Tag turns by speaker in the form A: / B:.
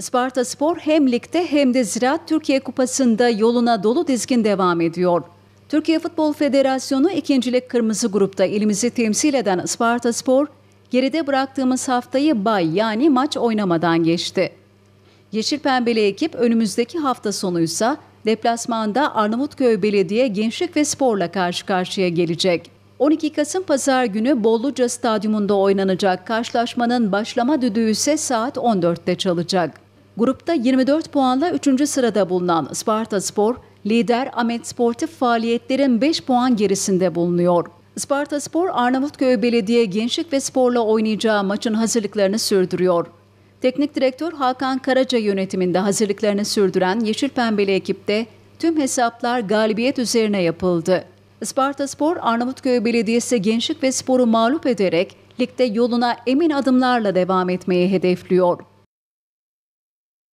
A: Sparta Spor hem ligde hem de Ziraat Türkiye Kupası'nda yoluna dolu dizgin devam ediyor. Türkiye Futbol Federasyonu ikincilik kırmızı grupta ilimizi temsil eden Sparta Spor, geride bıraktığımız haftayı bay yani maç oynamadan geçti. Yeşil Pembeli ekip önümüzdeki hafta sonuysa deplasmanda Arnavutköy Belediye Gençlik ve Spor'la karşı karşıya gelecek. 12 Kasım Pazar günü Bolluca Stadyumunda oynanacak karşılaşmanın başlama düdüğü ise saat 14'te çalacak. Grupta 24 puanla 3. sırada bulunan Sparta Spor, lider Ahmet Sportif faaliyetlerin 5 puan gerisinde bulunuyor. Sparta Spor, Arnavutköy Belediye Gençlik ve Spor'la oynayacağı maçın hazırlıklarını sürdürüyor. Teknik direktör Hakan Karaca yönetiminde hazırlıklarını sürdüren Yeşil Pembeli ekipte tüm hesaplar galibiyet üzerine yapıldı. Sparta Spor, Arnavutköy Belediyesi Gençlik ve Spor'u mağlup ederek ligde yoluna emin adımlarla devam etmeyi hedefliyor.